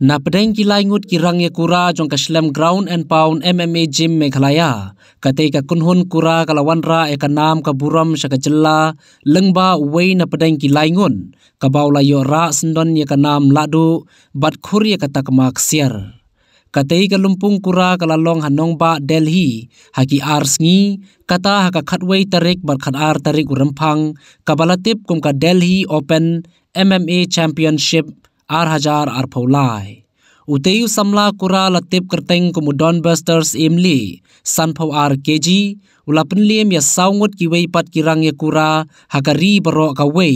napdeng ki laingut ki rangye kura jong ka slam ground and pound mma gym me khlaya kate ka kunhun kura kala wanra e ka nam ka buram sha jilla lengba wei napdeng ki laingun ka bawla yo ra sndon ye ka nam ladu bat khuri ka takmak sier kate ka lumpung kura kala long hanong ba delhi ha ki arsngi kata ha ka khatwei tarik bar khat ar tarik urampang ka tip kum ka delhi open mma championship 2000 ar phaulai उतेयु समला कुरा लतेप करतेंग कुमु डॉन बस्टर्स इमले सनफो आर केजी उलापन लेम या साउंगोट की वही पत की रंग कुरा हकरी बरो कवे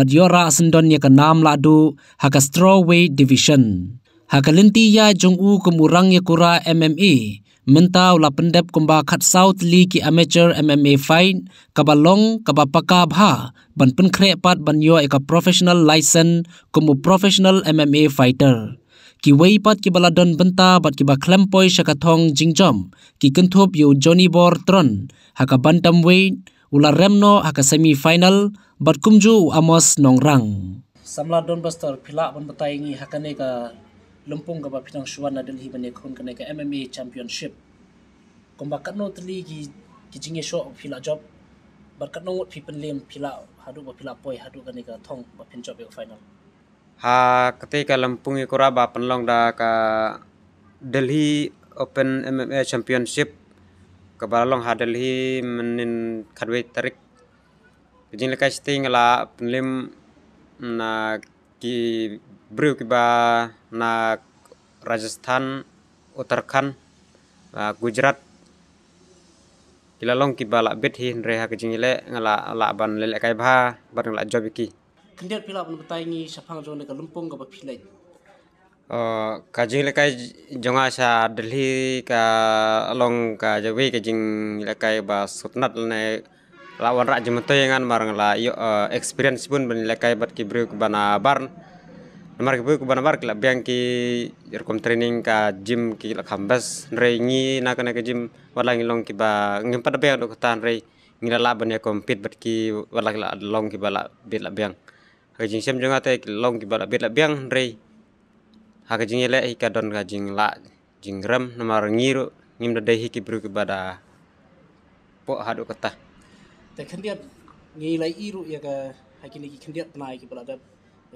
बदयोरा असंदन या का नाम लादु हक स्ट्रॉवे डिविशन हक लिंतिया जोंग उ कुमु रंग कुरा एमएमए मंता उलापन डेप कुंबा खत साउथ ली की अमेचर एमएमए फाइन कबलोंग कबपका भा बनपन क्रेपत बनयो एक प्रोफेशनल लाइसेंस कुमु professional MMA fighter ki wei pat ki bala don banta bat ki ba klem poi shaka thong jingjom ki kanthop yu Johnny bor tron haka bantam wei ula remno haka semi final bat kumju amos nongrang samla don bastor phila bon batai ngi haka ne ka lumpung ka ba phitang shuwan na delhi bane khon ka ka mma championship komba kanno tli gi ki jinge sho phila job bar kanno phipen lem phila hadu ba phila poi hadu ka ne ka thong ba pinchop final ha ketika lempungi kuraba penlong da ka delhi open mma championship ke balong ha delhi menin kadwei tarik jin leka sting la penlim na ki bru ki ba na rajasthan utarkan ba gujarat kilalong ki bala bit hi re ha ke jingile ngala la ban le le kai bha ban la jobiki ki kendir pila pun batai ni sepang jono ke lumpung ke bapila. Uh, kajing lekai jonga sa Delhi ke long ke Jawi kajing lekai bas sutnat lene lawan rak jemetu yang kan marang la yo uh, experience pun bun lekai bat kibriu ke bana barn. Nomor kibriu ke bana barn biang ki irkom training ke gym ki lekambas rei nak nak ke gym walangi long kiba ngempat biang dokutan rei ngira la ya kompet bat ki walangi long kiba bala bit la biang kajing sem jong ate long ki bala bet la biang re ha kajing le hi kadon kajing la jing rem namar ngiro ngim da ha dehi ya ki bruk bada po ha do kata te khandia ngi la iru ya ga ha ki ni ki khandia tnai ki bala da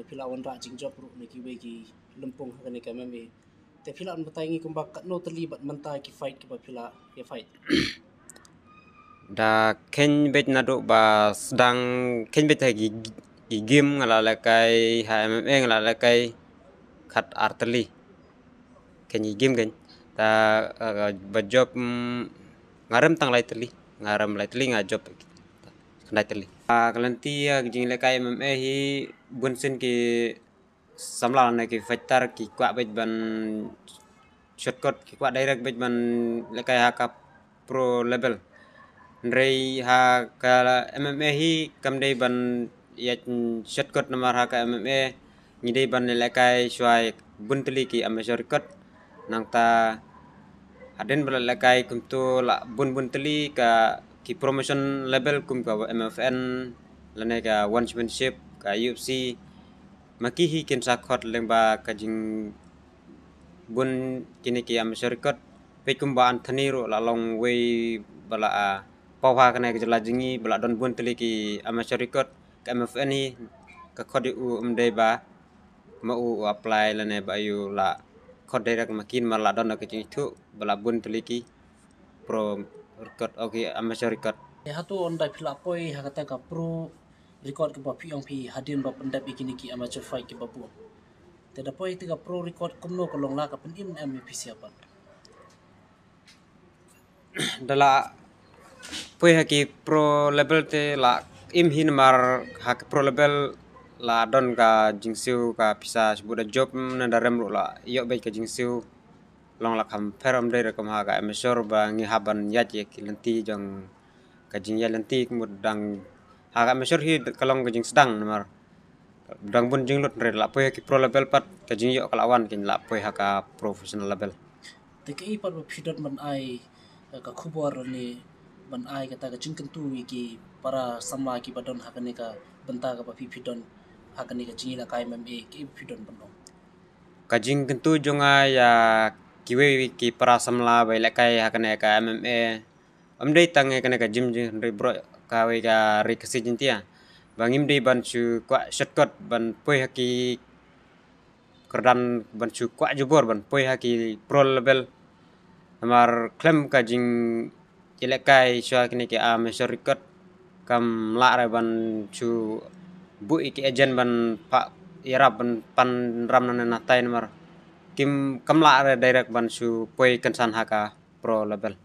e pila wan ra jing job ru ne ki we ki lempong ha ne ka me me te pila an batai ngi kumba ka no terlibat menta ki fight ki ba pila ya fight da ken bet na do ba sedang ken bet ha ki อีกิมอะไรก็ไอ้ไฮเอ็มเองอะไรก็ไอ้ขัดอาร์ตลีแค่นี้กิมกันแต่บัดจ็อบงารมตั้งไรตลีงารมไรตลีงาจ็อบขนาดตลีอ่ากลันตีอ่ะจริงเลยก็ไอ้เอ็มเอฮีบุญสินกีสำหรับในกีเฟตาร์กีกว่าเป็นบันช็อตกดกีกว่าไดร์กเป็นบันเลยก็ไอ้ฮักโปรเลเวลในฮักเอ็มเอฮีกำได้บัน ya shortcut na mar haka MMA ni dei ban le kai shwai buntli ki am shortcut nang ta aden bal le kai la bun buntli ka ki promotion level kum ka MFN la ka one championship ka UFC maki hi ken sa khot leng ba ka jing bun kini ki am cut. pe kum ba anthani ro la long way bala a pawha kana ke jala jingi bala don buntli ki am cut ka ma fa ka kho u um dei ba ma u apply la ne ba yu la kho dei rak ma kin ma la don ka chi thu ba bun tli pro record okay amateur record ya ha on dai phila poi ha ka ka pro record ka ba pi ong phi ha din ba pen da bikini ki amateur fight ki ba bu te da poi ti ka pro record kum no ka long la ka pen im na mi phi sia ba dala poi ha ki pro level te la im hin mar hak prolebel la don ka jingsiu ka pisa shibuda job na darem lo la yo be ka jingsiu long la kham pheram de rekom ha ga em sor ba ngi haban ya che kilanti jong ka jing ya lanti ik mud dang ha ga em sor hi kalong ka jing sdang na mar dang bun jing lot re la pe ki prolebel pat ka jing yo ka lawan kin la pe ha ka professional level te ki par phitot man ai ka khubor ni ban ai kata ka chinkin tu wi ki para samwa ki badon hakane ka banta ka phi phi don hakane ka chini la kai mem e ki phi don ban ka jingkin tu jonga ya kiwe wi ki para samla bai la kai hakane ka MMA. e am dei tang e kana ka jim jing dei bro ka wi ka ri ka si tia bang im dei ban chu kwa shortcut ban poi haki kerdan ban chu kwa jubor ban poi haki pro level amar klem ka jing chỉ lẽ cái cho cái này cái à mình sẽ record cầm lạ rồi bạn chú bụi cái agent bạn pak ira bạn pan ram nên nát tay nữa kim cầm lạ rồi direct bạn chú quay cần san ha cả pro label.